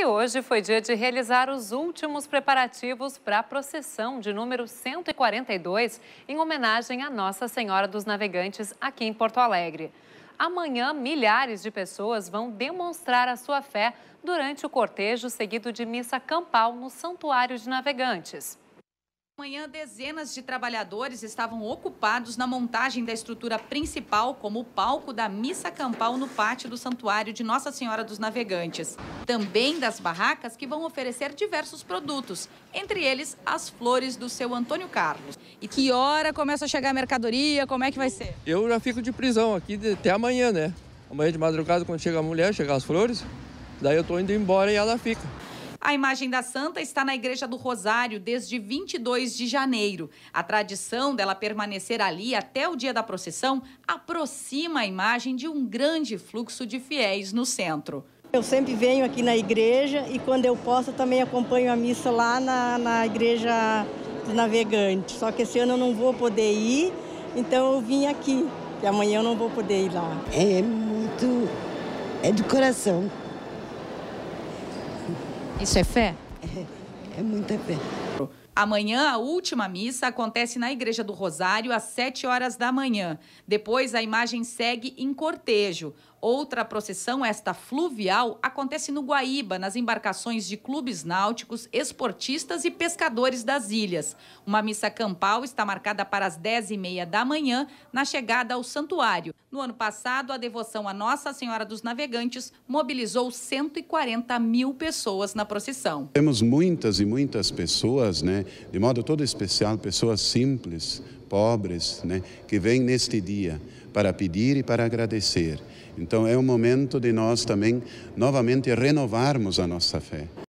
E hoje foi dia de realizar os últimos preparativos para a procissão de número 142 em homenagem a Nossa Senhora dos Navegantes aqui em Porto Alegre. Amanhã, milhares de pessoas vão demonstrar a sua fé durante o cortejo seguido de missa campal no Santuário de Navegantes. Amanhã, dezenas de trabalhadores estavam ocupados na montagem da estrutura principal, como o palco da missa campal no pátio do Santuário de Nossa Senhora dos Navegantes. Também das barracas que vão oferecer diversos produtos, entre eles as flores do seu Antônio Carlos. E que hora começa a chegar a mercadoria? Como é que vai ser? Eu já fico de prisão aqui até amanhã, né? Amanhã de madrugada, quando chega a mulher, chegar as flores, daí eu tô indo embora e ela fica. A imagem da santa está na Igreja do Rosário desde 22 de janeiro. A tradição dela permanecer ali até o dia da procissão aproxima a imagem de um grande fluxo de fiéis no centro. Eu sempre venho aqui na igreja e quando eu posso também acompanho a missa lá na, na igreja do navegante. Só que esse ano eu não vou poder ir, então eu vim aqui. E amanhã eu não vou poder ir lá. É muito. É do coração. Isso é fé? É, é muita fé. Amanhã, a última missa acontece na Igreja do Rosário às 7 horas da manhã. Depois, a imagem segue em cortejo. Outra procissão, esta fluvial, acontece no Guaíba, nas embarcações de clubes náuticos, esportistas e pescadores das ilhas. Uma missa campal está marcada para as 10h30 da manhã, na chegada ao santuário. No ano passado, a devoção à Nossa Senhora dos Navegantes mobilizou 140 mil pessoas na procissão. Temos muitas e muitas pessoas né, de modo todo especial pessoas simples, pobres, né, que vêm neste dia para pedir e para agradecer. Então é o momento de nós também novamente renovarmos a nossa fé.